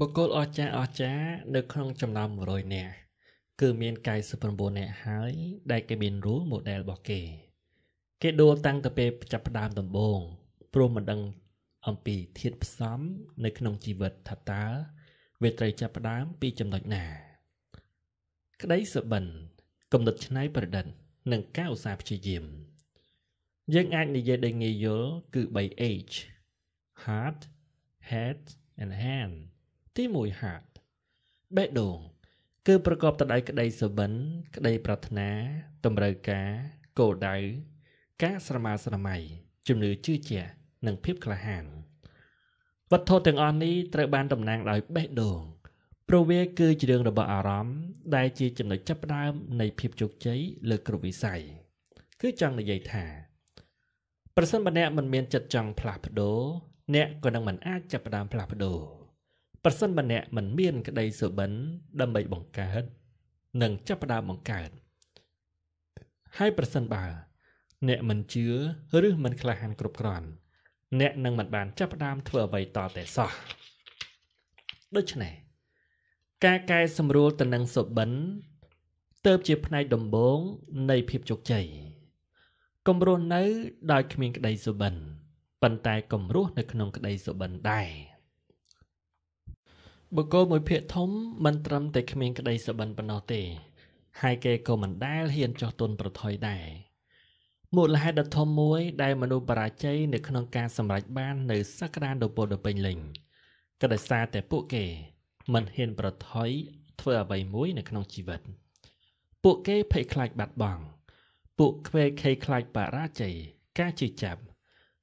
បុគ្គលអស្ចារ្យអស្ចារ្យនៅក្នុងចំណោម100នាក់គឺមាន99នាក់ហើយ ដែលគេមាន rule model របស់គេ គេដូរតាំងទៅពេលចាប់ផ្ដើមដំបូងព្រោះមិនដឹងអំពីធាតផ្សំ នៅ ក្នុងជីវិតថាតើវាត្រូវចាប់ផ្ដើមពីចំណុចណា ក្តីសុបិនគំនិតច្នៃប្រឌិតនិងការឧស្សាហ៍ព្យាយាមយើងអាចនិយាយដោយងាយយល់គឺ 3H heart head and hand ទី1ហាត់បេះដូង គឺ ប្រកបទៅដោយក្តីសុបិនក្តីប្រាថ្នាតម្រូវការគោលដៅការស្រមាស្រមៃជំនឿជឿជាក់និងភាពក្លាហានវត្ថុទាំងអស់នេះត្រូវបានតំណាងដោយបេះដូង ព្រោះវាគឺជារឿងរបស់អារម្មណ៍ដែលជាចំណុចចាប់ផ្ដើមនៃភាពជោគជ័យលើគ្រប់វិស័យគឺចង់និយាយថា ប្រសិនបើអ្នកមិនមានចិត្តចង់ផ្លាស់ប្ដូរអ្នកក៏នឹងមិនអាចចាប់ផ្ដើមផ្លាស់ប្ដូរ។ប្រសិនបើអ្នកមិនមានក្តីសុបិនដើម្បីបង្កើតនឹងចាប់ផ្ដើមបង្កើតហើយប្រសិនបើអ្នកមិនជឿឬមិនក្លាហានគ្រប់គ្រាន់អ្នកនឹងមិនបានចាប់ផ្ដើមធ្វើអ្វីតតែសោះដូច្នេះការកែសម្រួលទៅនឹងសុបិនទៅជាផ្នែកដំបូងនៃភាពជោគជ័យគំរោះនៅដោយគ្មានក្តីសុបិនប៉ុន្តែគំរោះនៅក្នុងក្តីសុបិនដែរបុគ្គលមួយភាគធំមិនត្រឹមតែគ្មានក្តីសុបិនប៉ុណ្ណោះទេ ហើយគេក៏មិនដែលហ៊ានចោះទុនប្រថុយដែរមូលហេតុដ៏ធំមួយដែលមនុស្សបរាជ័យនៅក្នុងការសម្រេចបាននៅសក្តានុពលដ៏ពេញលេញក៏ដោយសារតែពួកគេមិនហ៊ានប្រថុយធ្វើអ្វីមួយនៅក្នុងជីវិត ពួកគេភ័យខ្លាចបាត់បង់ពួកខ្វេខេខ្លាចបរាជ័យការជឿចាប់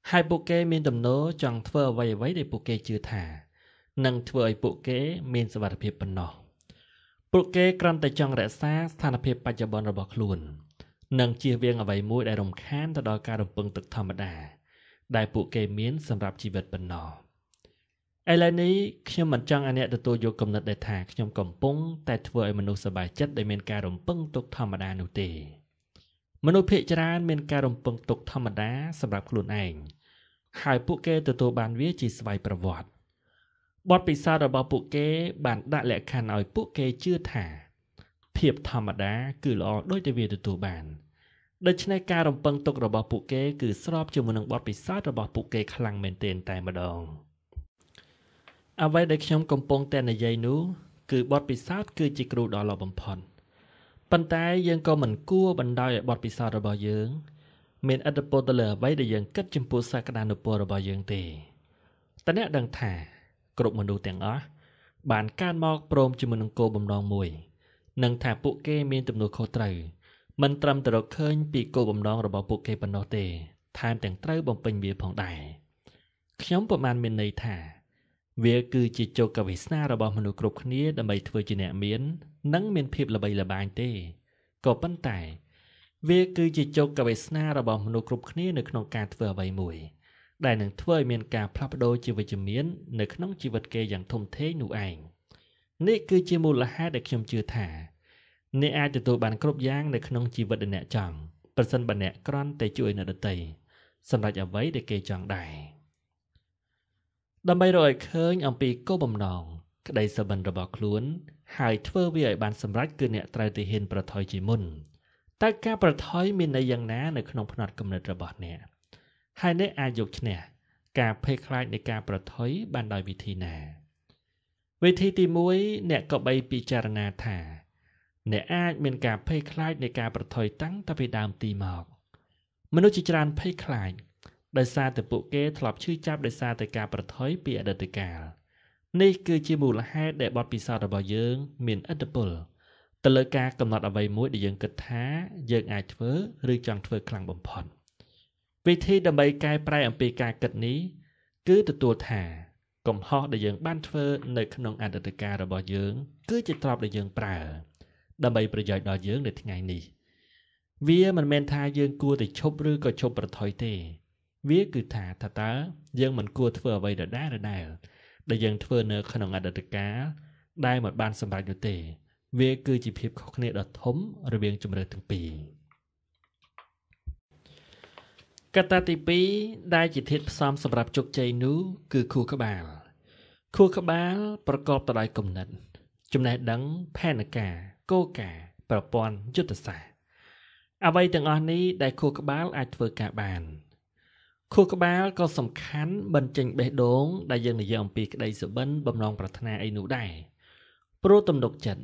ហើយពួកគេមានទំនោរចង់ធ្វើអ្វីអ្វីដែលពួកគេជឿថានិងធ្វើឲ្យពួកគេ មានសុវត្ថិភាពប៉ុណ្ណោះពួកគេគ្រាន់តែចង់រក្សាស្ថានភាពបច្ចុប្បន្នរបស់ខ្លួននិងជៀសវាងអ្វីមួយដែលរំខានទៅដល់ការរំពឹងទឹកធម្មតាដែលពួកគេមានសម្រាប់ជីវិតប៉ុណ្ណោះឥឡូវនេះខ្ញុំមិនចង់ឲ្យអ្នកទទួលយកគំនិតដែលថាខ្ញុំកំពុងតែធ្វើឲ្យមនុស្សសប្បាយចិត្តដែលមានការរំពឹងទុកធម្មតានោះទេ មនុស្សភាគច្រើនមាន ការរំពឹងទុកធម្មតាសម្រាប់ខ្លួនឯងហើយពួកគេទទួលបានវាជាស្វ័យប្រវត្តិបទពិសោធន៍របស់ពួកគេបានដាក់លក្ខខណ្ឌឲ្យពួកគេជឿថាភាពធម្មតាគឺល្អដូចតែវាទទួលបានដូច្នេះការរំពឹងទុករបស់ពួកគេគឺស្របជាមួយនឹងបទពិសោធន៍របស់ពួកគេខ្លាំងមែនទែនតែម្ដងអ្វីដែលខ្ញុំកំពុងតែនិយាយនោះគឺបទពិសោធន៍គឺជាគ្រូដ៏ល្អបំផុតប៉ុន្តែយើងក៏មិនគួរបណ្ដោយឲ្យបទពិសោធន៍របស់យើង មានឥទ្ធិពលទៅលើអ្វីដែលយើងគិតចំពោះសក្តានុពលរបស់យើងទេតើអ្នកដឹងថាគ្រប់មនុស្សទាំងអស់បានកើនមកព្រមជាមួយនឹងគោលបំណងមួយនឹងថាពួកគេ មានទំនួលខុសត្រូវមិនត្រឹមតែរកឃើញ ពីគោលបំណងរបស់ពួកគេប៉ុណ្ណោះទេថែមទាំងត្រូវ បំពេញវាផងដែរខ្ញុំប្រមាណមានន័យថា វាគឺជាជោគវាសនារបស់មនុស្សគ្រប់គ្នាដើម្បីធ្វើជាអ្នកមាននិងមានភាពល្បីល្បាញទេក៏ប៉ុន្តែ វាគឺជាជោគវាសនារបស់មនុស្សគ្រប់គ្នានៅក្នុងការធ្វើអ្វីមួយ។ដែលនឹងធ្វើឲ្យមានការផ្លាស់ប្ដូរជាវិជ្ជមាន នៅក្នុងជីវិតគេយ៉ាងធំធេងនោះឯងនេះគឺជាមូលហេតុដែលខ្ញុំជឿថាអ្នកអាចទទួលបានគ្រប់យ៉ាងនៅក្នុងជីវិតដែលអ្នកចង់ប្រសិនបើអ្នកគ្រាន់តែជួយអ្នកដទៃសម្រាប់អ្វីដែលគេចង់ដែរដើម្បីរកឲ្យឃើញ អំពីគោលបំណងក្តីសុបិនរបស់ខ្លួន ហើយធ្វើវាឲ្យបានសម្រេចគឺអ្នកត្រូវតែហ៊ានប្រថុយជាមុនតើការប្រថុយមានន័យយ៉ាងណានៅក្នុងផ្នត់គំនិតរបស់អ្នក។ហើយអ្នកអាចយកឈ្នះការភ័យខ្លាចនៃការប្រថុយបានដោយវិធីណាវិធីទី1អ្នកក៏បីពិចារណាថា អ្នកអាចមានការភ័យខ្លាចនៃការប្រថុយតាំងតពីដើមទីមក មនុស្សជាច្រើនភ័យខ្លាចដោយសារតែពួកគេធ្លាប់ឈឺចាប់ដោយសារតែការប្រថុយពីអតីតកាល នេះគឺ ជាមូលហេតុដែលបទពិសោធន៍របស់យើង មានឥទ្ធិពលទៅលើការកំណត់អ្វីមួយដែលយើងគិតថាយើង អាចធ្វើ ឬចង់ធ្វើខ្លាំងបំផុត។វិធីដើម្បីកែប្រែអំពីការគិតនេះគឺទទួលថាកំហុសដែលយើងបានធ្វើនៅក្នុងអតីតកាលរបស់យើង គឺជាទ្រព្យដែលយើងប្រើដើម្បីប្រយោជន៍ដល់យើងនៅថ្ងៃនេះវាមិនមែនថាយើងគួរតែឈប់ឬក៏ឈប់ប្រថុយទេ វាគឺថាថាតើយើងមិនគួរធ្វើអ្វីដដែលដដែលដែលយើងធ្វើនៅ ក្នុងអតីតកាលដែលមិនបានសម្រេចនោះទេ វាគឺជាភាពខុសគ្នាដ៏ធំរវាងជំរឿនទាំងពីរកត្តាទី2ដែលជាធាតុផ្សំសម្រាប់ជោគជ័យនោះគឺខួរក្បាលខួរក្បាល ប្រកបទៅដោយគំនិត ចំណេះដឹងផែនការគោលការណ៍ប្រព័ន្ធយុទ្ធសាស្ត្រអ្វីទាំងអស់នេះដែលខួរក្បាល អាចធ្វើការបានខួរក្បាលក៏សំខាន់បញ្ចេញបេះដូងដែលយើងនិយាយអំពីក្តីសុបិនបំណងប្រាថ្នាអីនោះដែរព្រោះទំនុកចិត្ត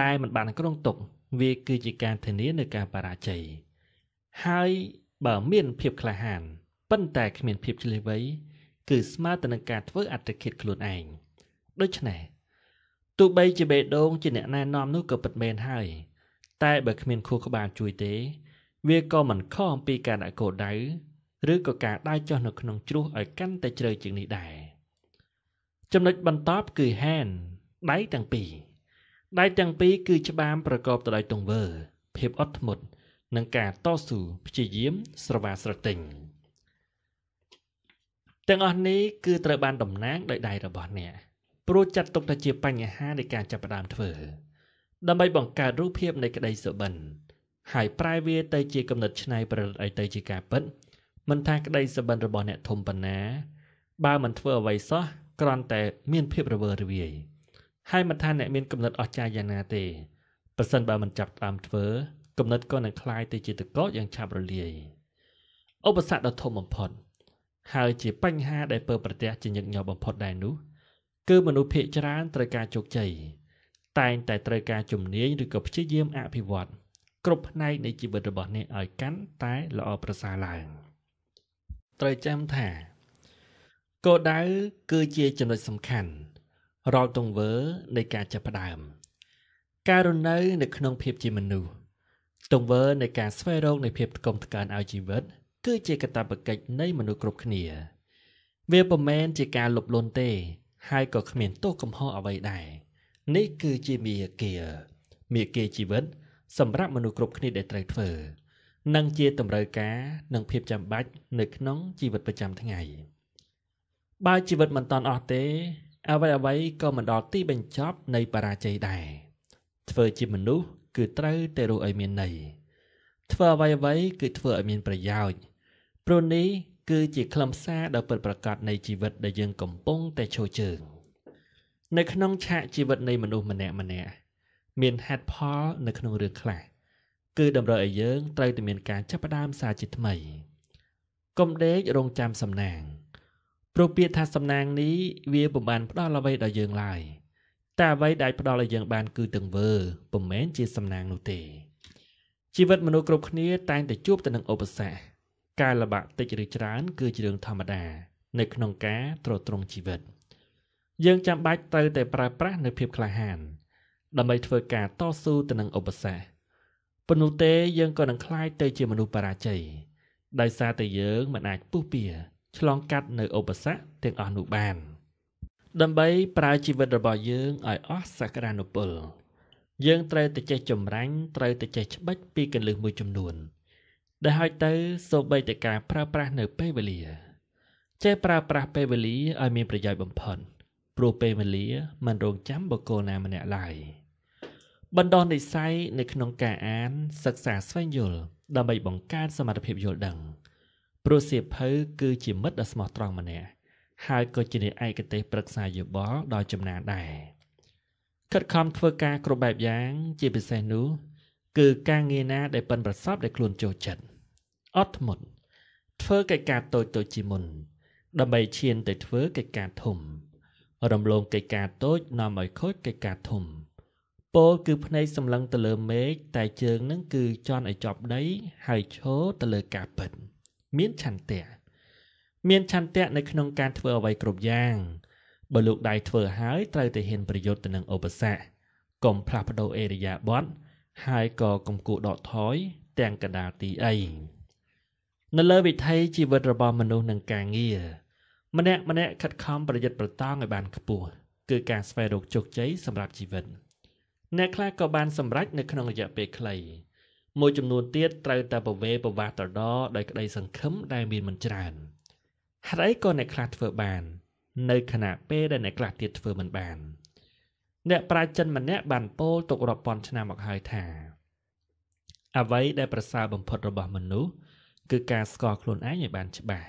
ដែលមិនបានគ្រងទុកវាគឺជាការធានានៃការបរាជ័យហើយបើមានភាពក្លាហានប៉ុន្តែគ្មានភាពឆ្លៀសវៃគឺស្មើទៅនឹងការធ្វើអត្តឃាតខ្លួនឯងដូច្នេះទោះបីជាបេដងជាអ្នកណែនាំនោះក៏ពិតមែនហើយ តែបើគ្មានខួរក្បាលជួយទេ វាក៏មិនខុសអំពីការដាក់គោលដៅឬក៏ការដើរចុះនៅក្នុងជ្រោះឲ្យកាន់តែជ្រៅជាងនេះដែរចំណុចបន្ទាប់គឺ hand ដៃទាំងពីរដៃទាំងពីរគឺច្បាមប្រកបទៅដោយទង្វើ ភាពអត់ធ្មត់និងការតស៊ូព្យាយាម ស្រវាស្រទិញទាំងអស់នេះគឺ ត្រូវបានតំណាងដោយដៃរបស់អ្នកព្រោះចាត់ទុកថាជាបញ្ហានៃការចាប់ផ្ដើមធ្វើ ដើម្បីបង្កើតរូបភាពនៃក្តីសុបិនហើយប្រែវាទៅជាកំណត់ឆ្នៃប្រឌិតអីទៅជាការពិតមិនថាក្តីសុបិនរបស់អ្នកធំប៉ុណ្ណាបើមិនធ្វើអ្វីសោះគ្រាន់តែមានភាពរវើរវាយហើយមិនថាអ្នកមានកំណត់អស្ចារ្យយ៉ាងណាទេប្រសិនបើមិនចាប់តាមធ្វើគំនិតក៏នឹងคลายទៅជាតកោយ៉ាងឆាប់រលាយឧបសគ្គដ៏ធំបំផុត ហើយជាបញ្ហាដែលពើប្រទះជាញឹកញាប់បំផុតដែរនោះគឺមនុស្សភាគច្រើន ត្រូវការជោគជ័យតែងតែត្រូវការជំនាញឬក៏ព្យាយាមអភិវឌ្ឍគ្រប់ផ្នែកនៃជីវិតរបស់អ្នកឲ្យកាន់តែល្អប្រសើរឡើង ត្រូវចាំថាគោលដៅគឺជាចំណុចសំខាន់រាល់ទង្វើនៃការចាប់ផ្ដើម ការរស់នៅនៅក្នុងភាពជាមនុស្សទង្វើនៃការស្វែងរកនៃភាពថ្កុំថ្កើងឲ្យជីវិត គឺជាកាតព្វកិច្ចនៃមនុស្សគ្រប់គ្នា វាពុំមែនជាការលុបលុនទេហើយក៏គ្មានទោសកំហុសអ្វីដែរនេះគឺជាមាគាមាគាជីវិត សម្រាប់មនុស្សគ្រប់គ្នាដែលត្រូវធ្វើនិងជាតម្រូវការនិងភាពចាំបាច់ នៅក្នុងជីវិតប្រចាំថ្ងៃបើជីវិតមិនតាន់អស់ទេអ្វីអ្វីក៏មិនដល់ទីបញ្ចប់នៃបរាជ័យដែរធ្វើជាមនុស្សគឺត្រូវតែរស់ឲ្យមានន័យធ្វើអ្វីអ្វីគឺធ្វើឲ្យមានប្រយោជន៍ព្រោះនេះគឺជាខ្លឹមសារដ៏ពិតប្រាកដនៃជីវិតដែលយើងកំពុងតែឈរជើងនៅក្នុងឆាកជីវិតនៃមនុស្សម្នាក់ម្នាក់មានហេតុផលនៅក្នុងរឿងខ្លះគឺតម្រូវឲ្យយើង ត្រូវតែមានការចាប់ផ្ដើមសារជាថ្មីកុំដេករងចាំសំណាងព្រោះពាក្យថាសំណាងនេះវាពុំបានផ្ដល់អ្វីដល់យើងឡើយ។តែអ្វីដែលផ្ដល់ឲ្យយើងបានគឺទង្វើពុំមែនជាសំណាងនោះទេជីវិតមនុស្សគ្រប់គ្នាតែងតែជួបទៅនឹងឧបសគ្គការលបាក់តិចឬច្រើនគឺជារឿងធម្មតានៅក្នុងការទ្រទ្រង់ជីវិត យើងចាំបាច់ត្រូវតែប្រើប្រាស់នូវភាពក្លាហានដើម្បីធ្វើការតស៊ូទៅនឹងឧបសគ្គប៉ុន្តែយើងក៏នឹងคลายទៅជាមនុស្សបរាជ័យដោយសារតែយើងមិនអាចពុះពៀឆ្លងកាត់នៅឧបសគ្គទាំងអស់នោះបាន។ដើម្បីប្រើជីវិតរបស់យើងឲ្យអស់សក្តានុពល យើងត្រូវតែចេះចម្រាញ់ត្រូវតែចេះច្បិចពីកលឹះមួយចំនួនដែលហើយទៅសូម្បីតែការប្រើប្រាស់នៅពេលវេលាចេះប្រើប្រាស់ពេលវេលាឲ្យមានប្រយោជន៍បំផុតព្រោះពេលវេលាមិនរងចាំបុគ្គលណាម្នាក់ឡើយបណ្ដោះនិស័យនៅក្នុងការអានសិក្សាស្វែងយល់ដើម្បីបង្កើនសមត្ថភាពយល់ដឹង ព្រោះសៀវភៅគឺជាមិត្តដ៏ស្មោះត្រង់ម្នាក់ហើយក៏ជាអ្នកឯកទេសប្រឹក្សាយោបល់ដល់ចំណាដែរខិតខំធ្វើការគ្រប់បែបយ៉ាងជាពិសេសនោះគឺការងារណាដែលប៉ិនប្រសពដែលខ្លួនចូលចិត្តអត់ធ្មត់ធ្វើកិច្ចការតូចតូចជាមុន ដើម្បីឈានទៅធ្វើកិច្ចការធំរំលងកិច្ចការតូចនាំឲ្យខូចកិច្ចការធំពលគឺភ្នែកសម្លឹងទៅលើមេឃតែជើងនឹងគឺជន់ឲ្យជាប់ដីហើយឈរទៅលើការពិតមានឆន្ទៈមានឆន្ទៈនៅក្នុងការធ្វើអ្វីគ្រប់យ៉ាងបើលោកដៃធ្វើហើយត្រូវតែហ៊ានប្រយុទ្ធទៅនឹងឧបសគ្គកុំផ្លាស់ប្ដូរអេរយាប័តហើយក៏កុំគួរដកថយ ទាំងកដាលទីអីនៅលើវិថីជីវិតរបស់មនុស្សនិងការងារម្នាក់ម្នាក់ខិតខំប្រយុទ្ធប្រតោងឲ្យបានខ្ពស់គឺការស្វែងរកជោគជ័យសម្រាប់ជីវិតអ្នកខ្លះក៏បានសម្រេចនៅក្នុងរយៈពេលខ្លីមួយចំនួនទៀតត្រូវតែប្រវេប្រវាសត្រដរដោយក្តី សង្ឃឹមដែលមានមិនច្រើន។ហេតុអីក៏អ្នកខ្លះធ្វើបាននៅខណៈពេលដែលអ្នកខ្លះទៀតធ្វើមិនបាន អ្នកប្រាជ្ញចិនម្នាក់បានពោលទុករាប់ពាន់ឆ្នាំមកហើយថា អ្វីដែលប្រសើរបំផុតរបស់មនុស្សគឺ ការស្គាល់ខ្លួនឯងឲ្យបានច្បាស់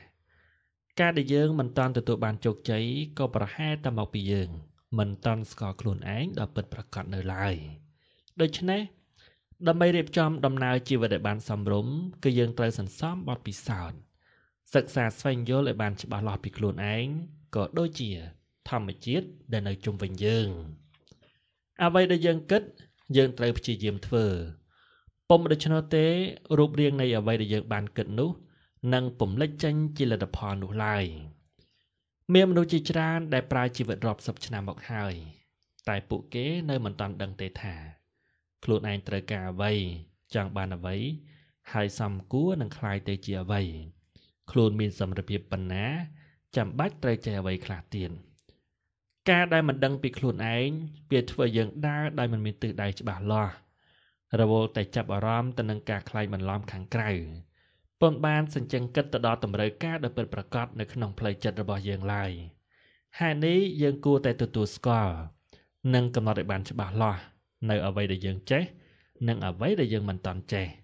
ការដែលយើងមិនតាន់ទទួលបានជោគជ័យក៏ប្រហែលតែមកពីយើងមិនតាន់ស្គាល់ខ្លួនឯងដល់ពិតប្រាកដនៅឡើយដូច្នេះដើម្បីរៀបចំដំណើរជីវិតឲ្យបានសមរម្យគឺយើងត្រូវសន្សំបទពិសោធន៍សិក្សាស្វែងយល់ឲ្យបានច្បាស់លាស់ពីខ្លួនឯងក៏ដូចជាធម្មជាតិដែលនៅជុំវិញយើង អ្វីដែលយើងគិតយើងត្រូវព្យាយាមធ្វើពុំដូច្នោះទេរូបរាងនៃអ្វីដែលយើងបានគិតនោះនឹងពំលិចចេញជាលទ្ធផលនោះឡើយមានមនុស្សជាច្រើនដែលប្រើជីវិតរាប់សិបឆ្នាំមកហើយតែពួកគេនៅមិនតាន់ដឹងទេថាខ្លួនឯងត្រូវការអ្វីចង់បានអ្វី ហើយសំគួរនឹងคลายទៅជាអ្វីខ្លួនមានសមត្ថភាពប៉ុណ្ណាចាំបាច់ត្រូវចេះអ្វីខ្លះទៀតការដែលមិនដឹងពីខ្លួនឯងវាធ្វើយើងដើរដោយមិនមានទិសដៅច្បាស់លាស់រវល់តែចាប់អារម្មណ៍ទៅនឹងការខ្លែងបន្លំខាងក្រៅប៉ុន្តែបានសញ្ជឹងគិតទៅដល់តម្រូវការដែលពិតប្រាកដនៅក្នុងផ្លូវចិត្តរបស់យើងឡើយហេតុនេះយើងគួរតែទទួលស្គាល់និងកំណត់ឲ្យបាន ច្បាស់លាស់នៅ អ្វីដែលយើងចេះ និង អ្វីដែលយើងមិនទាន់ចេះ។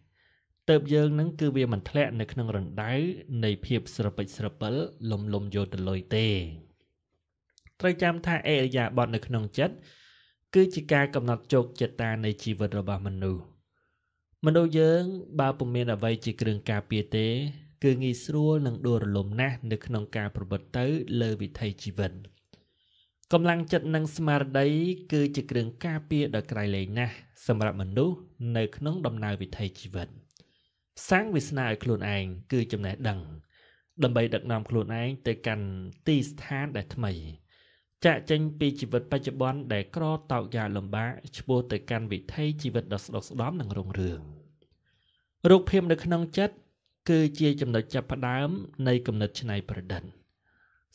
ទៅយើងនឹងគឺវាមិនធ្លាក់នៅក្នុងរណ្ដៅនៃភាពស្រពិចស្រពិលលំលំយោទលុយទេ ត្រូវចាំថាអេរយាបតនៅក្នុងចិត្តគឺជាការកំណត់ជោគជតានៃ ជីវិតរបស់មនុស្សមនុស្សយើងបើពុំមានអ្វី ជាគ្រឿងការពារទេ គឺងាយស្រួលនឹងដួលរលំណាស់នៅក្នុងការប្រព្រឹត្តទៅ លើវិថីជីវិតកម្លាំងចិត្តនិងស្មារតីគឺជាគ្រឿងការពារដ៏ក្រៃលែងណាស់សម្រាប់មនុស្សនៅក្នុងដំណើរវិថីជីវិត។សាងវាសនាឲ្យខ្លួនឯងគឺចំណេះដឹងដើម្បីដឹកនាំខ្លួនឯងទៅកាន់ទីស្ថានដែលថ្មី ចាក់ចេញពីជីវិត បច្ចុប្បន្នដែលក្រតោកយ៉ាលំបាកឆ្ពោះទៅកាន់វិថីជីវិតដ៏ស្ដុកស្ដម្ភនិងរុងរឿងរូបភាពនៅក្នុងចិត្តគឺជា ចំណុចចាប់ផ្ដើមនៃគំនិតច្នៃប្រឌិត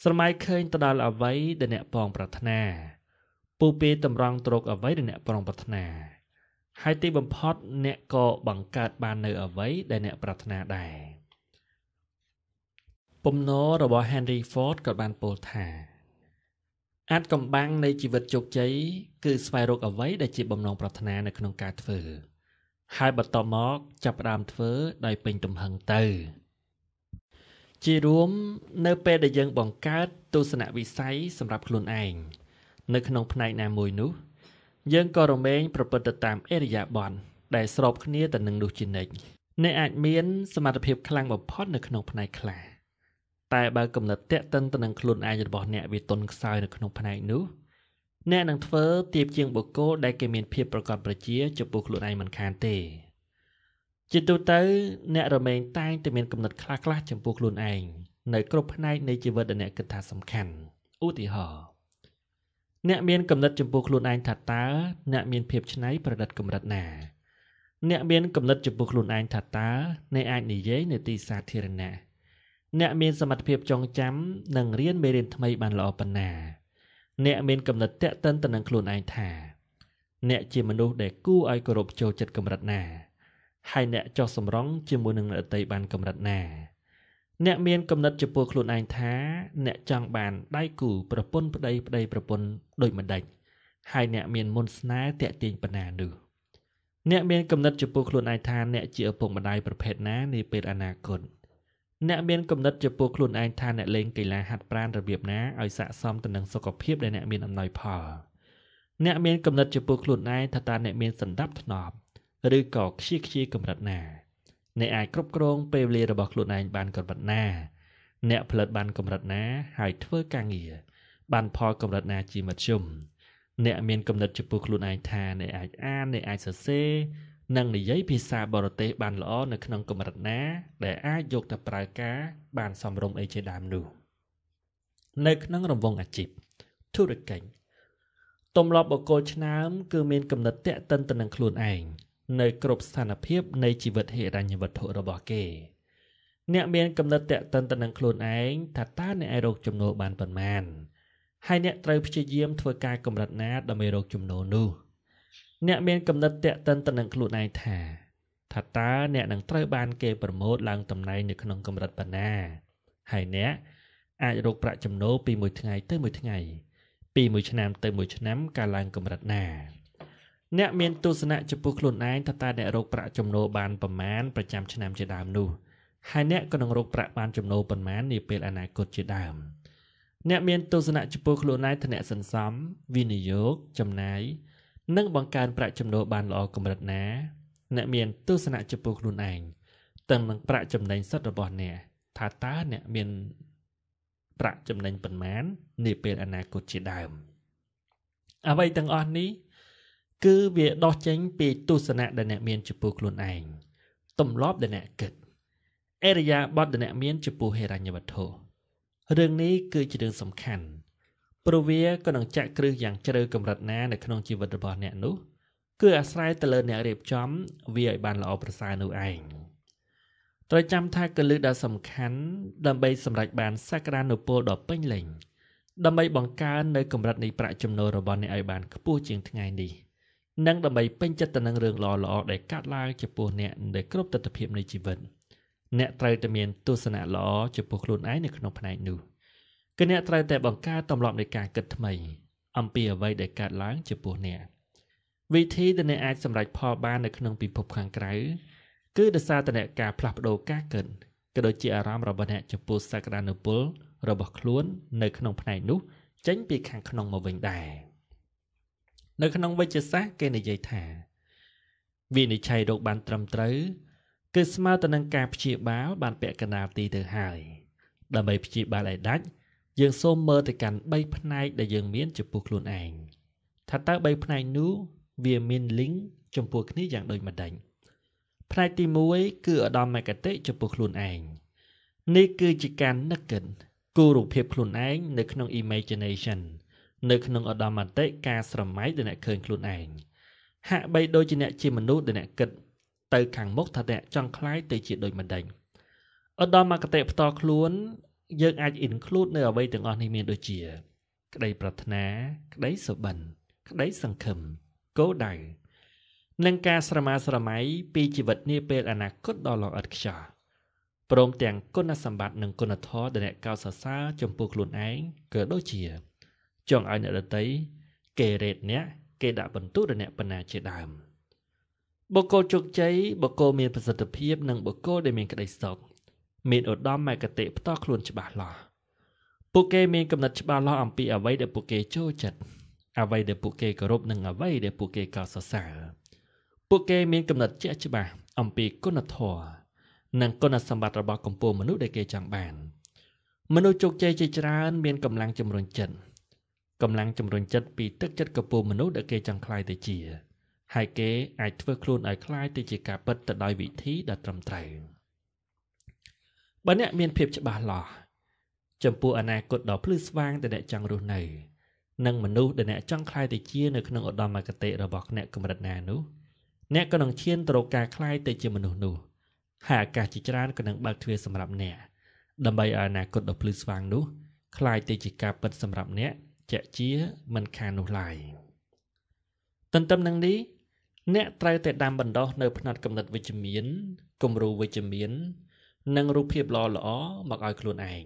ស្រមៃឃើញទៅដល់អ្វីដែលអ្នកពងប្រាថ្នាពូពេតម្រង់ត្រកអ្វីដែលអ្នកប្រងប្រាថ្នាហើយទីបំផុតអ្នកក៏បង្កើតបាននៅអ្វីដែលអ្នកប្រាថ្នាដែរពំណររបស់ Henry Ford ក៏បានពោលថាអាចកំបាំងនៃជីវិតជោគជ័យគឺស្វែងរកអ្វីដែលជាបំណងប្រាថ្នានៅក្នុងការធ្វើហើយបន្តមកចាប់ផ្ដើមធ្វើដោយពេញទំហឹងទៅ ជារួមនៅ ពេលដែលយើងបង្កើតទស្សនវិស័យសម្រាប់ខ្លួនឯងនៅក្នុងផ្នែកណាមួយនោះយើងក៏រមែងប្រព្រឹត្តទៅតាមអេរិយាប័ន្នដែលស្របគ្នាទៅនឹងនោះជានិច្ចអ្នកអាចមានសមត្ថភាពខ្លាំងបំផុតនៅក្នុងផ្នែកខ្លះតែបើកំណត់តេតិនទៅនឹងខ្លួនឯងរបស់អ្នកវាទុនខ្សោយនៅក្នុងផ្នែកនោះអ្នកនឹងធ្វើទៀបជាងបុគ្គលដែលគេមានភាពប្រកបប្រជាចំពោះខ្លួនឯងមិនខានទេជាទូទៅអ្នករមែងតែងតែមានកំណត់ខ្លះៗចំពោះខ្លួនឯងនៅគ្រប់ផ្នែកនៃជីវិតដែលអ្នកគិតថាសំខាន់ឧទាហរណ៍អ្នកមានគំនិតចំពោះខ្លួនឯងថាតើអ្នកមានភាពច្នៃប្រឌិតកម្រិតណា អ្នកមានគំនិតចំពោះខ្លួនឯងថាតើអ្នកអាចនិយាយនៅទីសាធារណៈអ្នកមានសមត្ថភាពចងចាំនិងរៀនមេរៀនថ្មីបានល្អប៉ុណ្ណា អ្នកមានគំនិតតាក់ទិនទៅនឹងខ្លួនឯងថាអ្នកជាមនុស្សដែលគួរឲ្យគោរពចូលចិត្តកម្រិតណា ហើយអ្នកចោះសម្រងជាមួយនឹងអ្នកដទៃបានកម្រិតណាអ្នកមានគំនិតចំពោះខ្លួនឯងថាអ្នកចង់បានដៃគូប្រពន្ធប្តីប្តីប្រពន្ធដូចមិនដេចហើយអ្នកមានមន្តស្នេហ៍តាក់ទាញបណ្ណានោះអ្នកមានគំនិតចំពោះខ្លួនឯងថា អ្នកជាឪពុកម្ដាយប្រភេទណានាពេលអនាគតអ្នកមានគំនិតចំពោះខ្លួនឯងថាអ្នកលេងកីឡាហាត់ប្រាណរបៀបណាឲ្យស័ក្តិសមទៅនឹងសុខភាពដែលអ្នកមានអំណោយផលអ្នកមានគំនិតចំពោះខ្លួនឯងថាតើអ្នកមានសន្តាប់ធ្នាប់ ឬក៏ខ្ជិះខ្ជាយកម្រិតណាអ្នកអាចគ្រប់គ្រងពេលវេលារបស់ខ្លួនឯងបានកម្រិតណាអ្នកផលិតបានកម្រិតណា ហើយធ្វើការងារបានផលកម្រិតណាជាមធ្យមអ្នកមានគំនិតចំពោះខ្លួនឯងថាអ្នកអាចអានអ្នកអាចសរសេរនិងនិយាយភាសាបរទេសបានល្អនៅក្នុងកម្រិតណា ដែលអាចយកទៅប្រើការបានសមរម្យអីជាដើមនោះនៅក្នុងរង្វង់អាជីពធុរកិច្ចទំលាប់បកគលឆ្នើមគឺមានគំនិតតេតិនទៅនឹងខ្លួនឯងនៅគ្រប់ស្ថានភាពនៃជីវិតហិរញ្ញវត្ថុរបស់គេអ្នកមានកំណត់តេតិនទៅនឹងខ្លួនឯងថាតើអ្នកឯងរកចំណូលបានប៉ុន្មានហើយអ្នកត្រូវព្យាយាមធ្វើការកម្រិតណាដើម្បីរកចំណូលនោះអ្នកមានកំណត់តេតិនទៅនឹងខ្លួនឯងថាថាតើអ្នកនឹងត្រូវបានគេប្រម៉ូទឡើងតំណែងនៅក្នុងកម្រិតប៉ុណ្ណាហើយអ្នកអាចរកប្រាក់ចំណូលពីមួយថ្ងៃទៅមួយថ្ងៃពីមួយឆ្នាំ ទៅមួយឆ្នាំ កាលឡើងកម្រិតណាអ្នកមានទស្សនៈចំពោះខ្លួនឯងថាតើអ្នករកប្រាក់ចំណូលបានប្រមាណប្រចាំឆ្នាំជាដើមនោះហើយអ្នកក៏នឹងរកប្រាក់បានចំណូលប៉ុន្មាននាពេលអនាគតជាដើមអ្នកមានទស្សនៈចំពោះខ្លួនឯងថាអ្នកសន្សំវិនិយោគចំណាយនិងបង្កើនប្រាក់ចំណូលបានល្អកម្រិតណាអ្នកមានទស្សនៈចំពោះខ្លួនឯងទាំងនឹងប្រាក់ចំណេញសិទ្ធិរបស់អ្នកថាតើអ្នកមានប្រាក់ចំណេញប៉ុន្មាននាពេលអនាគតជាដើមអ្វីទាំងអស់នេះគឺវាដោះចេញពីទស្សនៈដែលអ្នកមានចំពោះខ្លួនឯងទំលាប់ដែលអ្នកគិតអរិយាប័ត្រដែលអ្នកមានចំពោះហេរញ្ញវត្ថុរឿងនេះគឺជារឿងសំខាន់ព្រោះវាក៏នឹងចាក់គ្រឹះយ៉ាងជ្រៅកម្រិតណានៅក្នុងជីវិតរបស់អ្នកនោះគឺអាស្រ័យទៅលើអ្នករៀបចំវាឲ្យបានល្អប្រសើរនោះឯងត្រូវចាំថាកលឹះដ៏សំខាន់ដើម្បីសម្រេចបានសក្តានុពលដ៏ពេញលេញដើម្បីបង្កើននៅ កម្រិតនៃប្រាក់ចំណូលរបស់អ្នកឲ្យបានខ្ពស់ជាងថ្ងៃនេះ។និងដើម្បីពេញចិត្តទៅនឹងរឿងល្អៗដែលកើតឡើងចំពោះអ្នកដែលគ្រប់ទិដ្ឋភាពនៃជីវិតអ្នកត្រូវតែមានទស្សនៈល្អចំពោះខ្លួនឯងនៅក្នុងផ្នែកនោះគឺអ្នកត្រូវតែបង្កើតទម្លាប់នៃការគិតថ្មី អំពីអ្វីដែលកើតឡើងចំពោះអ្នកវិធីដែលអ្នកអាចសម្រេចផលបាននៅក្នុងពិភពខាងក្រៅគឺដោយសារតែអ្នកការផ្លាស់ប្ដូរការគិតក៏ដូចជាអារម្មណ៍របស់អ្នកចំពោះសក្តានុពលរបស់ខ្លួននៅក្នុងផ្នែកនោះចេញពីខាងក្នុងមកវិញដែរ។នៅក្នុងវិជ្ជសាស្ត្រគេនិយាយថាវិនិច្ឆ័យរោគបានត្រឹមត្រូវ គឺស្មើទៅនឹងការព្យាបាលបានពាក់កណ្ដាលទីទៅហើយ ដើម្បីព្យាបាលឲ្យដាច់ យើងសូមមើលទៅកាន់3ផ្នែកដែលយើងមានចំពោះខ្លួនឯងថាតើ3ផ្នែកនោះវាមាន link ចំពោះគ្នាយ៉ាងដូចម្ដេចផ្នែកទី1គឺឧត្តមមគតិចំពោះខ្លួនឯងនេះគឺជាការនឹកគិតគូរូបភាពខ្លួនឯងនៅក្នុង imagination នៅក្នុងឧត្តមតិការស្រមៃដែលអ្នកឃើញខ្លួនឯងហាក់បីដូចជាអ្នកជាមនុស្សដែលអ្នកគិតទៅខាងមុខថាអ្នកចង់คล้ายទៅជាដូចមិនដេញឧត្តមគតិផ្ទាល់ខ្លួន យើងអាច include នៅអ្វីទាំងអស់នេះមានដូចជា ក្តីប្រាថ្នាក្តីសុបិន ក្តីសង្ឃឹមគោលដៅនិងការស្រមាស្រមៃពីជីវិតនាពេលអនាគតដ៏ល្អឥតខ្ចោះព្រម ទាំងគុណសម្បត្តិនិងគុណធម៌ដែលអ្នកកោតសរសើរចំពោះខ្លួនឯងក៏ដូចជាចង់ឲ្យអ្នកដតី គេរេតអ្នក គេដាក់បន្ទុកដល់អ្នកបណ្ណាជាដើមបុគ្គលជោគជ័យបុគ្គលមានប្រសិទ្ធភាព និងបុគ្គលដែលមានក្តីសុខមានឧត្តមមគតិផ្ទាល់ខ្លួនច្បាស់លាស់ពួកគេមានកំណត់ច្បាស់លាស់អំពីអ្វីដែលពួកគេចូលចិត្តអ្វីដែលពួកគេគោរពនិងអ្វីដែលពួកគេកោតសរសើរពួកគេ មានកំណត់ជាក់ច្បាស់អំពីគុណធម៌និងគុណសម្បត្តិរបស់កម្ពុជាមនុស្សដែលគេចង់បានមនុស្សជោគជ័យជាច្រើន មានកម្លាំងជំរុញចិត្តកម្លាំងជំរុញចិត្តពីទឹកចិត្តកពូមនុស្សដែលគេចង់คลายទៅជា ហើយគេអាចធ្វើខ្លួនឲ្យคลายទៅជាការពិតទៅដោយវិធីដែលត្រឹមត្រូវបើអ្នកមានភាពច្បាស់លាស់ចំពោះអនាគតដ៏ភ្លឺស្វាង ដែលអ្នក ចង់រស់នៅនិងមនុស្សដែលអ្នកចង់คลายទៅជានៅក្នុងឧត្តមគតិរបស់អ្នកកម្រិតណានោះអ្នកក៏នឹងឈានទៅរកការคลายទៅជាមនុស្សនោះហើយឱកាសជាច្រើនក៏នឹងបើកទ្វារសម្រាប់អ្នកដើម្បីឲ្យអនាគតដ៏ភ្លឺស្វាងនោះคลายទៅជាការពិតសម្រាប់អ្នកជាក់ជាមិនខាននោះឡើយទន្ទឹមនឹងនេះអ្នកត្រូវតែដាំបណ្ដុះនៅផ្នែកកំណត់វិជ្ជមានគំរូវិជ្ជមាននិងរូបភាពល្អល្អមកឲ្យខ្លួនឯង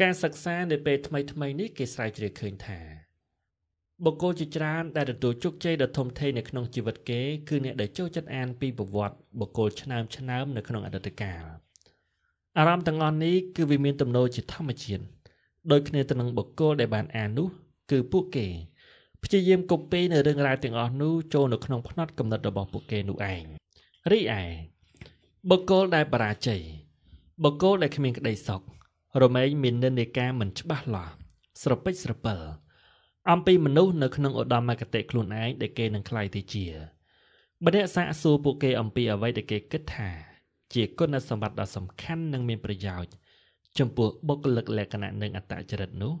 ការសិក្សានៅពេលថ្មីថ្មីនេះគេស្រាវជ្រាវឃើញថាបុគ្គលជាច្រើនដែលទទួលជោគជ័យដ៏ធំធេងនៅក្នុងជីវិតគេ គឺអ្នកដែលចូលចិត្តអានពីប្រវត្តិបុគ្គលឆ្នើមឆ្នើមនៅក្នុងអតីតកាលអារម្មណ៍ទាំងអស់នេះគឺវាមានទំនោរជាធម្មជាតិដោយគ្នាទៅនឹងបុគ្គលដែលបានអាននោះគឺពួកគេព្យាយាមកូពីនៅរឿងរ៉ាវទាំងអស់នោះចូលនៅក្នុងផ្នត់គំនិតរបស់ពួកគេនោះឯងរីឯបុគ្គលដែលបរាជ័យបុគ្គលដែលគ្មានក្តីសុខរមែងមាននិន្នាការមិនច្បាស់លាស់ស្រពេចស្រពិលអំពីមនុស្សនៅក្នុងឧត្តមគតិខ្លួនឯងដែលគេនឹងខ្លាយទៅជាបរិសាសួរពួកគេ អំពីអ្វីដែលគេគិតថាជាគុណសម្បត្តិដ៏សំខាន់និងមានប្រយោជន៍ចំពោះបុគ្គលិកលក្ខណៈនិងអត្តចរិតនោះ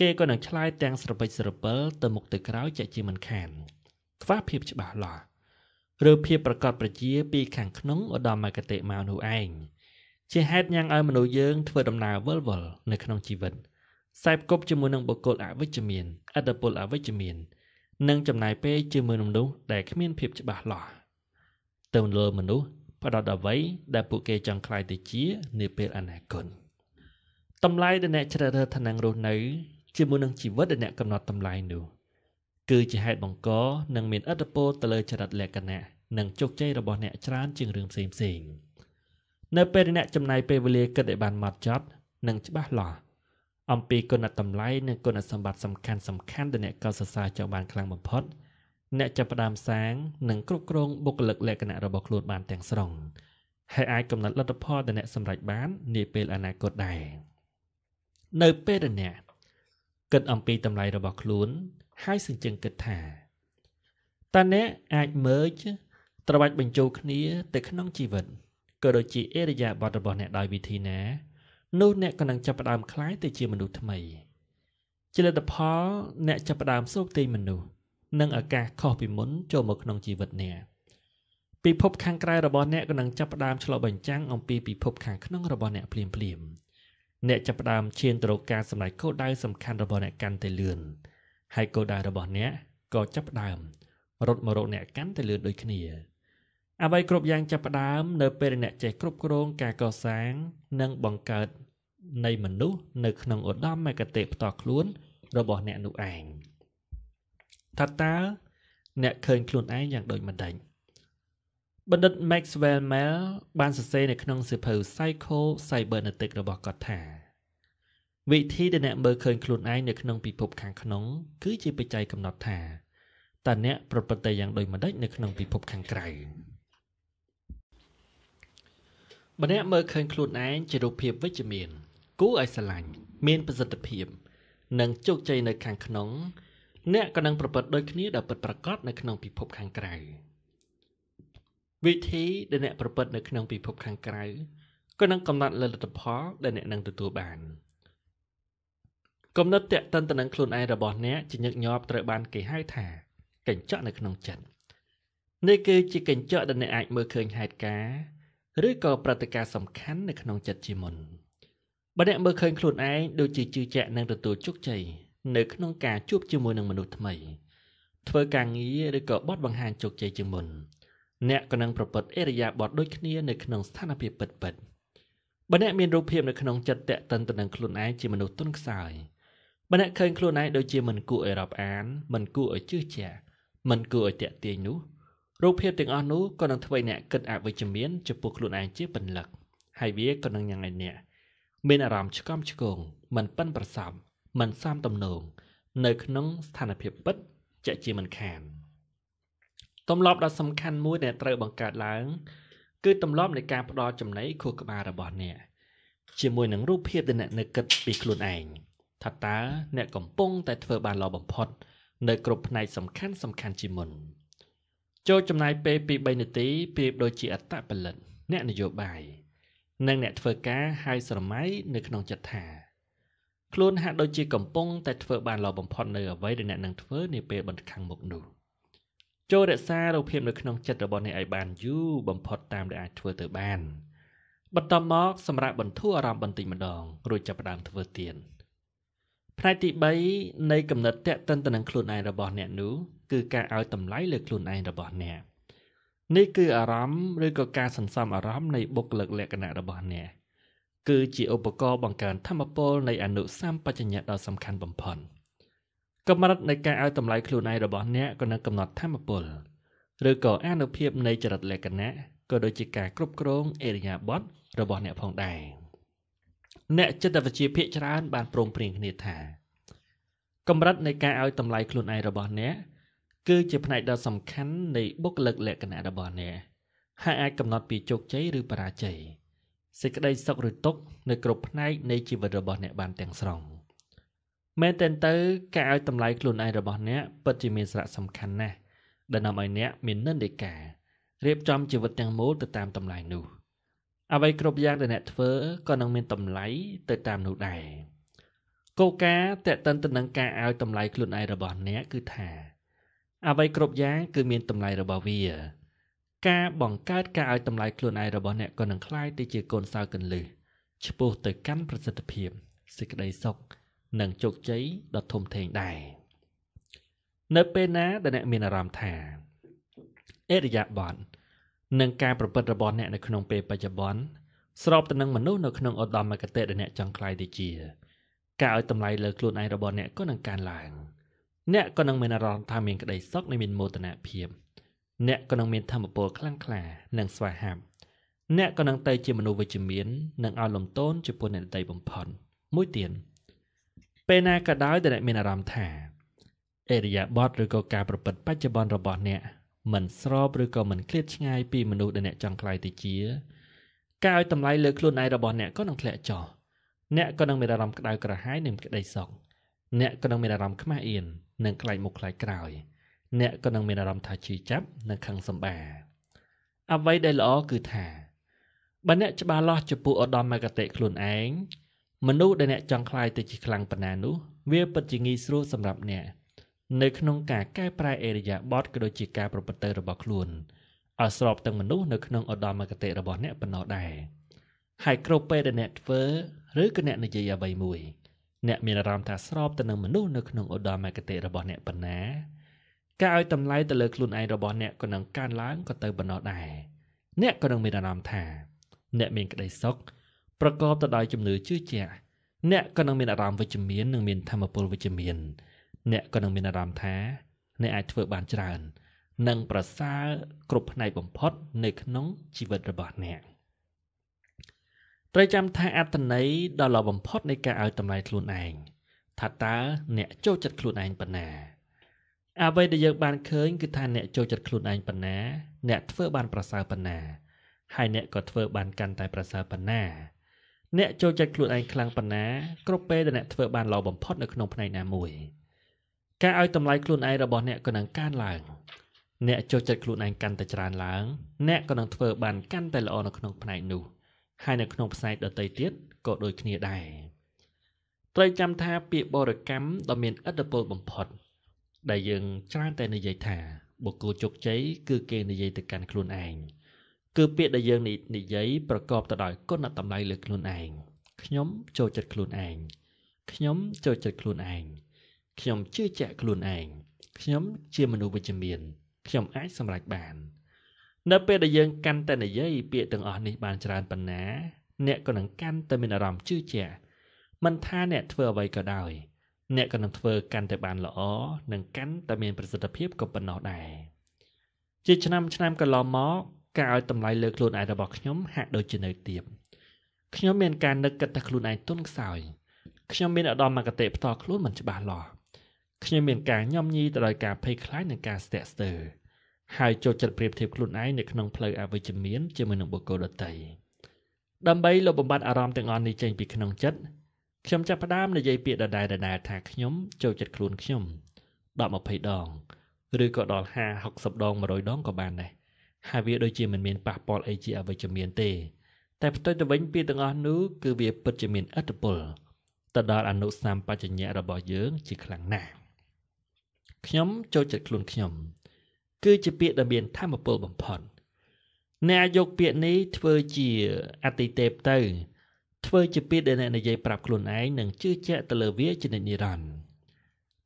គេក៏នឹងឆ្លើយទាំងស្រពេចស្រពិលទៅមុខទៅក្រោយជាជាមិនខាន ខ្វះភាពច្បាស់លាស់ឬភាពប្រកបប្រជា ពីខាងក្នុងឧត្តមគតិមកនោះឯងជាហេតុញ៉ាំងឲ្យមនុស្សយើង ធ្វើដំណើរវិលវល់នៅក្នុងជីវិតសែបគប់ជាមួយនឹងបុគ្គលអវិជ្ជមានអត្តពលអវិជ្ជមាននិងចំណាយពេលជាមួយមនុស្សដែលគ្មានភាពច្បាស់លាស់ទៅលើមនុស្សផ្ដោតអ្វីដែលពួកគេចង់ខ្លាយទៅជានាពេលអនាគត។តម្លៃដែលអ្នកជ្រើសរើសឋានៈរស់នៅជាមួយនឹងជីវិតដែលអ្នកកំណត់តម្លៃនោះ គឺជាហេតុបង្កនិងមានឥទ្ធិពលទៅលើចរិតលក្ខណៈនិងជោគជ័យរបស់អ្នកច្រើនជាងរឿងផ្សេងផ្សេងនៅពេលអ្នកចំណាយពេលវេលាគិតឲ្យបានម៉ត់ចត់និងច្បាស់លាស់អំពីគុណតម្លៃនិងគុណសម្បត្តិសំខាន់សំខាន់ដែលអ្នកកោតសរសើរចង់បានខ្លាំងបំផុតអ្នកចាប់ផ្ដើមសាង និងគ្រប់គ្រងបុគ្គលិកលក្ខណៈរបស់ខ្លួនបានទាំងស្រុងហើយអាចកំណត់លទ្ធផលដែលអ្នកសម្រេចបាន នាពេលអនាគតដែរ។នៅពេលដែលអ្នកគិតអំពីតម្លៃរបស់ខ្លួន ហើយសង្ជឹងគិតថាតើអ្នកអាចមើលត្របាច់បញ្ចូលគ្នាទៅក្នុង ជីវិតក៏ដូចជាអេរិយាបថរបស់អ្នកដោយវិធីណានោះអ្នកក៏នឹងចាប់ផ្ដើមคล้ายទៅជាមនុស្សថ្មីជាលទ្ធផល អ្នកចាប់ផ្ដើមសូកទីមនុស្សនិងឱកាសខុសពីមុនចូលមកក្នុងជីវិតអ្នកពិភពខាងក្រៅរបស់អ្នកក៏នឹងចាប់ផ្ដើមឆ្លុះបញ្ចាំងអំពីពិភពខាងក្នុងរបស់អ្នកភ្លាមភ្លាម។អ្នកចាប់ផ្ដើមឈានទៅរកការសម្រេចគោលដៅសំខាន់របស់អ្នកកាន់តែលឿនហើយគោលដៅរបស់អ្នកក៏ចាប់ផ្ដើម រត់មករកអ្នកកាន់តែលឿនដូចគ្នា អ្វីគ្រប់យ៉ាងចាប់ផ្ដើមនៅពេលអ្នកចេះគ្រប់គ្រងការកសាង និងបង្កើត នៃមនុស្សនៅក្នុងឧត្តមមគតិផ្ទាល់ខ្លួនរបស់អ្នកនោះឯងថាតើអ្នកឃើញខ្លួនឯងយ៉ាងដូចម្ដេចបណ្ឌិត Maxwell Mel បានសរសេរនៅក្នុងសៀវភៅ Psycho Cybernetic របស់គាត់ថាវិធីដែលអ្នកមើលឃើញខ្លួនឯងនៅក្នុងពិភពខាងក្នុង គឺជាបច្ច័យកំណត់ថាតើអ្នកប្រព្រឹត្តទៅយ៉ាងដូចម្តេចនៅក្នុងពិភពខាងក្រៅម្នាក់មើលឃើញខ្លួនឯងជារូបភាពវិជ្ជមានគួរឲ្យស្រឡាញ់មានប្រសិទ្ធភាពនិងជោគជ័យនៅខាងក្នុងអ្នកក៏នឹងប្រព្រឹត្តដូចគ្នាដល់ពិតប្រាកដនៅក្នុងពិភពខាងក្រៅ។វិធីដែលអ្នកប្រព្រឹត្តនៅក្នុងពិភពខាងក្រៅក៏នឹងកំណត់លទ្ធផលដែលអ្នកនឹងទទួលបានគំនិតតេតិនទៅនឹងខ្លួនឯងរបស់អ្នកជាញឹកញាប់ត្រូវបាន គេហៅថាកញ្ចក់នៅក្នុងចិត្តនេះគឺជាកញ្ចក់ដែលអ្នកអាចមើលឃើញហេតុការណ៍ឬក៏ព្រឹត្តិការណ៍សំខាន់នៅក្នុងចិត្តជាមុនបើអ្នកមើលឃើញខ្លួនឯងដូចជាជឿជាក់នឹងទទួលជោគជ័យនៅក្នុងការជួបជាមួយនឹងមនុស្សថ្មីធ្វើការងារឬក៏បត់បង្ហាញជោគជ័យជាមុនអ្នកក៏នឹងប្រព្រឹត្តអិរិយាបថដូចគ្នានៅក្នុងស្ថានភាពពិតៗបើអ្នកមានរូបភាពនៅក្នុងចិត្តតេតិនទៅនឹងខ្លួនឯងជាមនុស្សទុនខ្សោយបើអ្នកឃើញខ្លួនឯងដូចជាមិនគួរឲ្យរាប់អានមិនគួរឲ្យជឿជាក់មិនគួរឲ្យតាក់ទាញនោះរូបភាពទាំងអស់នោះក៏នឹងធ្វើអ្នកគិតអវិជ្ជមានចំពោះខ្លួនឯងជាបន្លឹកហើយវាក៏នឹងញ៉ាំងឲ្យអ្នកមានអារម្មណ៍ឆ្កំឆ្គងមិនប៉ិនប្រសពមិនសមទំនោរនៅក្នុងស្ថានភាពពិតជាជាមិនខាន។ទម្លាប់ដ៏សំខាន់មួយដែលត្រូវបង្កើតឡើងគឺទម្លាប់នៃការផ្ដល់ចំណីខួរក្បាលរបស់អ្នកជាមួយនឹងរូបភាពដែលអ្នកនៅគិតពីខ្លួនឯងថាតើអ្នកកំពុងតែធ្វើបានល្អបំផុត នៅគ្រប់ផ្នែកសំខាន់សំខាន់ជាមុនចូលចំណាយពេលពី3នាទីប្រៀបដូចជាអត្តពលិតអ្នកនយោបាយ និងអ្នកធ្វើការហើយស្រមៃនៅក្នុងចិត្តថាខ្លួនហាក់ដូចជាកំពុងតែធ្វើបានល្អបំផុតនៅអ្វីដែលអ្នកនឹងធ្វើនាពេលបន្តិចខាងមុខនោះ។ចូលរក្សារូបភាពនៅក្នុងចិត្តរបស់អ្នកឲ្យបានយូរបំផុតតាមដែលអាចធ្វើទៅបានបន្ទាប់មកសម្រាប់បន្ធូរអារម្មណ៍បន្តិចម្ដង រួចចាប់ផ្ដើមធ្វើទៀតផ្នែកទី3នៃកំណត់តេតិនទៅនឹងខ្លួនឯងរបស់អ្នកនោះគឺការឲ្យតម្លៃលើខ្លួនឯងរបស់អ្នកនេះគឺអារម្មណ៍ឬក៏ការសន្សំអារម្មណ៍នៃបុគ្គលិកលក្ខណៈរបស់អ្នកគឺជាឧបករណ៍បង្កើនធម៌ពលនៃអនុសម្បជញ្ញៈដ៏សំខាន់បំផុត។កម្រិតនៃការឲ្យតម្លៃខ្លួនឯងរបស់អ្នកក៏នឹងកំណត់ធម៌ពលឬក៏អានុភាពនៃចរិតលក្ខណៈក៏ដូចជាការគ្រប់គ្រងអេរិយាបថរបស់អ្នកផងដែរអ្នកចិត្តវិទ្យាភាគច្រើនបានព្រមព្រៀងគ្នាថាកម្រិតនៃការឲ្យតម្លៃខ្លួនឯងរបស់អ្នកគឺជាផ្នែកដ៏សំខាន់នៃបុគ្គលិកលក្ខណៈរបស់អ្នកហើយអាចកំណត់ពីជោគជ័យឬបរាជ័យសេចក្តីសុខឬទុក្ខនៅគ្រប់ផ្នែកនៃជីវិតរបស់អ្នកបានទាំងស្រុង។មែនទែនទៅការឲ្យតម្លៃខ្លួនឯងរបស់អ្នកពិតជាមានសារៈសំខាន់ណាស់ដែលនាំឲ្យអ្នកមាននិន្នាការរៀបចំជីវិតទាំងមូលទៅតាមតម្លៃនោះអ្វីគ្រប់យ៉ាងដែលអ្នកធ្វើក៏នឹងមានតម្លៃទៅតាមនោះដែរគោលការណ៍តេតិនទៅនឹងការឲ្យតម្លៃខ្លួនឯងរបស់អ្នកគឺថាអ្វីគ្រប់យ៉ាងគឺមានតម្លៃរបស់វាការបង្កើតការឲ្យតម្លៃខ្លួនឯងរបស់អ្នកក៏នឹងคล้ายទៅជាកូនសោរកន្លឹះឆ្ពោះទៅកាន់ប្រសិទ្ធភាពសេចក្តីសុខនិងជោគជ័យដ៏ធំធេងដែរនៅពេលណាដែលអ្នកមានអារម្មណ៍ថាអរិយាប័ន្ននិងការប្រព្រឹត្តរបស់អ្នកនៅក្នុងពេលបច្ចុប្បន្នស្របទៅនឹងមនុស្សនៅក្នុងឧត្តមគតិដែលអ្នកចង់ខ្លាយទៅជា ការឲ្យតម្លៃលើខ្លួនឯងរបស់អ្នកក៏នឹងកើនឡើងអ្នកក៏នឹងមានអារម្មណ៍ថាមានក្តីសុខនិងមានមោទនភាព អ្នកក៏នឹងមានធម៌ពលខ្លាំងក្លា និងស្វាហាប់អ្នកក៏នឹងទៅជាមនុស្សវិជ្ជមាន និងឲ្យលំទោនចំពោះអ្នកដទៃបំផុតមួយទៀតពេលណាក៏ដោយដែលអ្នកមានអារម្មណ៍ថាអេរិយាបថឬក៏ការប្រព្រឹត្តបច្ចុប្បន្នរបស់ អ្នកមិនស្របឬក៏មិនឃ្លាតឆ្ងាយពីមនុស្សដែលអ្នកចង់ខ្លាយទៅជាការឲ្យតម្លៃលើខ្លួនឯងរបស់អ្នកក៏នឹងធ្លាក់ចុះអ្នកក៏នឹងមានអារម្មណ៍ក្តៅក្រហាយនិងក្តីសោកអ្នកក៏នឹងមានអារម្មណ៍ខ្មាស់អៀននិងខ្លាចមុខខ្លាចក្រោយអ្នកក៏នឹងមានអារម្មណ៍ថាឈឺចាប់និងខឹងសម្បាអ្វីដែលល្អគឺថាបើអ្នកច្បាស់លាស់ចំពោះឧត្តមគតិខ្លួនឯងមនុស្សដែលអ្នកចង់ខ្លាយទៅជាខ្លាំងប៉ុណ្ណានោះវាពិតជាងាយស្រួលសម្រាប់អ្នក នៅក្នុងការកែប្រែអេរិយាបថក៏ដូចជាការប្រព្រឹត្តទៅរបស់ខ្លួនឲ្យស្របទាំងមនុស្សនៅក្នុងឧត្តមគតិរបស់អ្នកប៉ុណ្ណោះដែរហើយគ្រប់ពេលដែលអ្នកធ្វើឬក៏អ្នកនិយាយអ្វីមួយអ្នកមានអារម្មណ៍ថាស្របទៅនឹងមនុស្សនៅក្នុងឧត្តមគតិរបស់អ្នកប៉ុណ្ណាការឲ្យតម្លៃទៅលើខ្លួនឯងរបស់អ្នកក៏នឹងកើនឡើងក៏ទៅប៉ុណ្ណោះដែរអ្នកក៏នឹងមានអារម្មណ៍ថាអ្នកមានក្តីសុខប្រកបទៅដោយជំនឿជឿជាក់អ្នកក៏នឹងមានអារម្មណ៍វិជ្ជមាននិងមានធម៌ពលវិជ្ជមាន អ្នកក៏នឹងមានអារម្មណ៍ថាអ្នកអាចធ្វើបានច្រើននិងប្រសើរគ្រប់ផ្នែកបំផុតនៅក្នុងជីវិតរបស់អ្នកត្រូវចាំថាអត្តន័យដ៏ល្អបំផុតនៃការឲ្យតម្លៃខ្លួនឯងថាតើអ្នកចូលចិត្តខ្លួនឯងប៉ុណ្ណាអ្វីដែលយើងបានឃើញគឺថាអ្នកចូលចិត្តខ្លួនឯងប៉ុណ្ណា អ្នកធ្វើបានប្រសើរប៉ុណ្ណាហើយអ្នកក៏ធ្វើបានកាន់តែប្រសើរប៉ុណ្ណាអ្នកចូលចិត្តខ្លួនឯងខ្លាំងប៉ុណ្ណាគ្រប់ពេលដែលអ្នកធ្វើបានល្អបំផុតនៅក្នុងផ្នែកណាមួយ ការឲ្យតម្លៃខ្លួនឯងរបស់អ្នកក៏នឹងកើនឡើងអ្នកចូលចិត្តខ្លួនឯងកាន់តែច្រើនឡើងអ្នកក៏នឹងធ្វើបានកាន់តែល្អនៅក្នុងផ្នែកនោះហើយនៅក្នុងផ្នែកដតីទៀតក៏ដូចគ្នាដែរត្រូវចាំថាពាក្យបរិកម្មដ៏មានឥទ្ធិពលបំផុត ដែលយើងច្រើនតែនិយាយថាបុគ្គលជោគជ័យគឺគេនិយាយទៅកាន់ខ្លួនឯងគឺពាក្យដែលយើងនិយាយប្រកបទៅដោយគុណតម្លៃលើខ្លួនឯងខ្ញុំចូលចិត្តខ្លួនឯងខ្ញុំចូលចិត្តខ្លួនឯងខ្ញុំជឿជាក់ខ្លួនឯងខ្ញុំជាមនុស្សវិជ្ជមាន ខ្ញុំអាចសម្រេចបាន នៅពេលដែលយើងកាន់តែនិយាយពាក្យទាំងអស់នេះបានច្រើនប៉ុណ្ណា អ្នកក៏នឹងកាន់តែមានអារម្មណ៍ជឿជាក់មិនថាអ្នកធ្វើអ្វីក៏ដោយអ្នកក៏នឹងធ្វើកាន់តែបានល្អនិងកាន់តែមានប្រសិទ្ធភាពក៏ប៉ុណ្ណោះដែរជាឆ្នាំឆ្នាំកន្លងមកការឲ្យតម្លៃលើខ្លួនឯងរបស់ខ្ញុំហាក់ដូចជានៅទាបខ្ញុំមានការនឹកគិតថាខ្លួនឯងទន់ខ្សោយខ្ញុំមានឧត្តមគតិផ្ទាល់ខ្លួនមិនច្បាស់លាស់ខ្ញុំមានការញោមញីទៅដោយការភ័យខ្លាចនិងការស្ទាក់ស្ទើរហើយចូលចិត្តប្រៀបធៀបខ្លួនឯងនៅក្នុងផ្លូវអវិជ្ជមានជាមួយនឹងបុគ្គលដទៃដើម្បីលុបបំបាត់អារម្មណ៍ទាំងអស់នេះចេញពីក្នុងចិត្តខ្ញុំចាប់ផ្ដើមនិយាយពាក្យដដែលៗថាខ្ញុំចូលចិត្តខ្លួនខ្ញុំ10 20ដង ឬក៏ដល់50 60ដង100ដងក៏បានដែរហើយវាដូចជាមិនមានប៉ះពាល់អីជាអវិជ្ជមានទេតែផ្ទុយទៅវិញពីទាំងអស់នោះគឺវាពិតជាមានឥទ្ធិពលទៅដល់អនុស្សាមបច្ចញ្ញៈរបស់យើង ជាខ្លាំងណាស់ខ្ញុំចូលចិត្តខ្លួនខ្ញុំ គឺជាពាក្យដែលមានធម៌ពលបំផុតអ្នកយកពាក្យនេះធ្វើជាអតិទេពទៅធ្វើ ជាពាក្យដែលអ្នកនិយាយប្រាប់ខ្លួនឯងនិងជឿជាក់ទៅលើវាជានិច្ចនិរន្តរ៍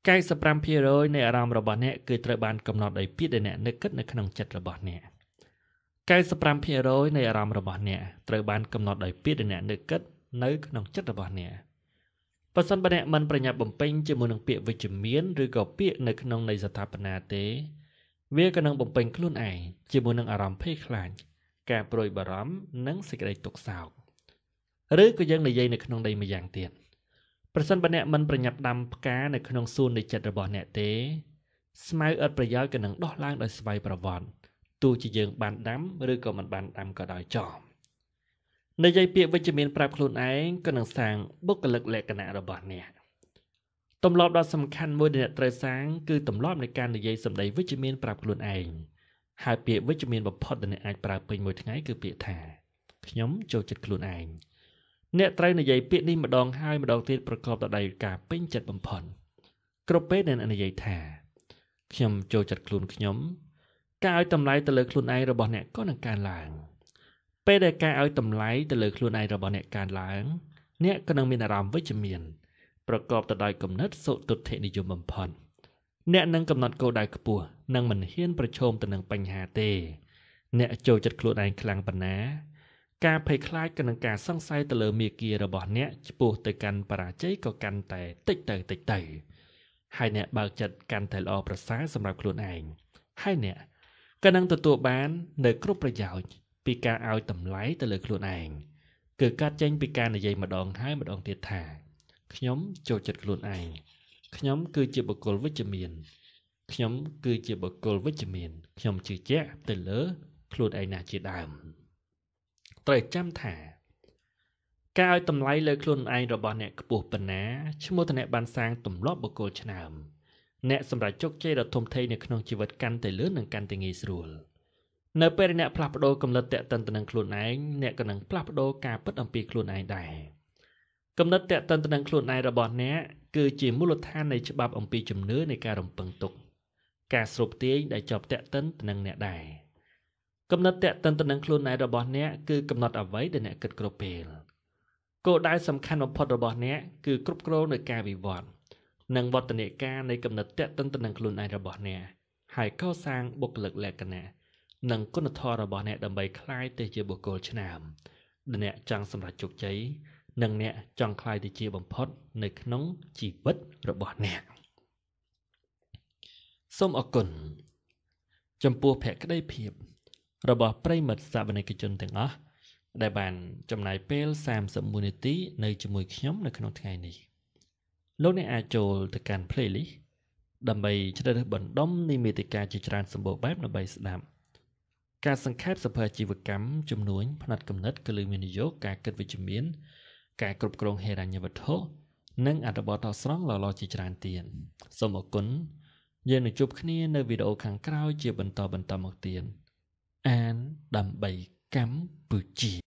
95%នៃអារម្មណ៍របស់អ្នកគឺត្រូវបានកំណត់ដោយពាក្យដែលអ្នកនឹកគិតនៅក្នុងចិត្តរបស់អ្នក។95%នៃអារម្មណ៍របស់អ្នកត្រូវបានកំណត់ដោយពាក្យដែលអ្នកនឹកគិតនៅ ក្នុងចិត្តរបស់អ្នកបើសិនបើអ្នកមិនប្រញាប់បំពេញជាមួយនឹងពាក្យវិជ្ជមាន ឬក៏ពាក្យនៅក្នុងនៃស្ថាបនាទេវាក៏នឹងបំពេញខ្លួនឯងជាមួយនឹងអារម្មណ៍ភ័យខ្លាចការព្រួយបារម្ភនិងសេចក្តីទុក្ខសោកឬក៏យើងនិយាយនៅក្នុងន័យមួយយ៉ាងទៀតប្រសិនបើអ្នកមិនប្រញាប់ដាំផ្កានៅក្នុងសួននៃចិត្តរបស់អ្នកទេស្មៅឥតប្រយោជន៍ក៏នឹងដោះឡើងដោយស្វ័យប្រវត្តិទោះជាយើង បានដាំឬក៏មិនបានដាំក៏ដោយចោះនិយាយពាក្យវិជ្ជមានប្រាប់ខ្លួនឯងក៏នឹងសាងបុគ្គលិកលក្ខណៈរបស់អ្នកទម្លាប់ដ៏សំខាន់មួយដែលអ្នកត្រូវសាងគឺទម្លាប់នៃការនិយាយសម្ដីវិជ្ជមានប្រាប់ខ្លួនឯងហើយពាក្យវិជ្ជមានបំផុតដែលអ្នកអាចប្រើពេញមួយថ្ងៃគឺពាក្យថាខ្ញុំចូលចិត្តខ្លួនឯងអ្នកត្រូវនិយាយពាក្យនេះម្ដងហើយម្ដងទៀតប្រកបដោយការពេញចិត្តបំផុតគ្រប់ពេលដែលអ្នកនិយាយថា ខ្ញុំចូលចិត្តខ្លួនខ្ញុំការឲ្យតម្លៃទៅលើខ្លួនឯងរបស់អ្នកក៏នឹងកើនឡើងពេលដែលការឲ្យតម្លៃទៅលើខ្លួនឯងរបស់អ្នកកើនឡើងអ្នកក៏នឹងមានអារម្មណ៍វិជ្ជមានប្រកបទៅដោយគំនិតសុទុតិនិយមបំផុតអ្នកនឹងកំណត់គោលដៅខ្ពស់និងមិនហ៊ានប្រឈមទៅនឹងបញ្ហាទេ អ្នកចូលចិត្តខ្លួនឯងខ្លាំងប៉ុណ្ណា ការភ័យខ្លាចក៏នឹងការសង្ស័យទៅលើមាគ៌ារបស់ អ្នកចំពោះទៅកាន់បរាជ័យក៏កាន់តែតិចទៅតិចទៅហើយអ្នកបើកចិត្តកាន់តែល្អប្រសើរសម្រាប់ខ្លួនឯងហើយអ្នកក៏នឹងទទួលបាននៅគ្រប់ប្រយោជន៍ពីការឲ្យតម្លៃទៅលើ ខ្លួនឯងគឺកាត់ចេញពីការនិយាយម្ដងហើយម្ដងទៀតថាខ្ញុំចូលចិត្តខ្លួនឯងខ្ញុំ គឺជាបុគ្គលវិជ្ជមានខ្ញុំគឺជាបុគ្គលវិជ្ជមានខ្ញុំជឿជាក់ទៅលើខ្លួនឯងណាស់ជាដើម ត្រូវចាំថា ការឲ្យតម្លៃលើខ្លួនឯងរបស់អ្នកខ្ពស់ប៉ុណ្ណាឈ្មោះទៅអ្នកបានសាងទម្លាប់បុគ្គលឆ្នើមអ្នកសម្រេចជោគជ័យដ៏ធំធេងនៅក្នុងជីវិតកាន់តែលឿននិងកាន់តែងាយស្រួលនៅពេលអ្នកផ្លាស់ប្ដូរគំនិតតេតិនទៅនឹងខ្លួនឯងអ្នកក៏នឹងផ្លាស់ប្ដូរការពិតអំពីខ្លួនឯងដែរគំនិតតេតិនទៅនឹងខ្លួនឯងរបស់អ្នកគឺជាមូលដ្ឋាននៃច្បាប់អំពីជំនឿនៃការរំពឹងទុក ការស្រូបទាញដែលជាប់តេតិនទៅនឹងអ្នកដែរគំនិតតេតិនទៅនឹងខ្លួនឯងរបស់អ្នកគឺកំណត់អ្វីដែលអ្នកគិតគ្រប់ពេលគោលដៅសំខាន់បំផុតរបស់អ្នកគឺគ្រប់គ្រងនៃការវិវត្តនិងវឌ្ឍនការនៃគំនិតតេតិនទៅនឹងខ្លួនឯងរបស់អ្នកហើយកសាងបុគ្គលិកលក្ខណៈនិងគុណធម៌របស់អ្នកដើម្បីคล้ายទៅជាបុគ្គលឆ្នើមដែលអ្នកចង់សម្រេចជោគជ័យនិងអ្នកចង់คล้ายទៅជាបំផុត នៅក្នុងជីវិតរបស់អ្នកសូមអរគុណចំពោះភក្ដីភាព របស់ប្រិមិត្តសាមណេរជនទាំងអស់ដែលបានចំណាយពេល31នាទីនៅជាមួយខ្ញុំនៅក្នុងថ្ងៃនេះ។លោកអ្នកអាចចូលទៅកាន់ playlist ដើម្បីជ្រើសរើសបណ្ដុំនៃមេតិកាជាច្រើនសម្បូរបែបដើម្បីស្ដាប់ការសង្ខេបសភាជីវកម្មជំនួញផ្នែកកំណត់កលិមានយោគការគិតវិជ្ជមាន ការគ្រប់គ្រងហិរញ្ញវត្ថុនិងអត្ថបទដ៏ស្រង់លលជាច្រើនទៀតសូមអរគុណយើងនឹងជួបគ្នានៅវីដេអូខាងក្រោយជាបន្តបន្តមកទៀតអានដើម្បីកម្ពុជា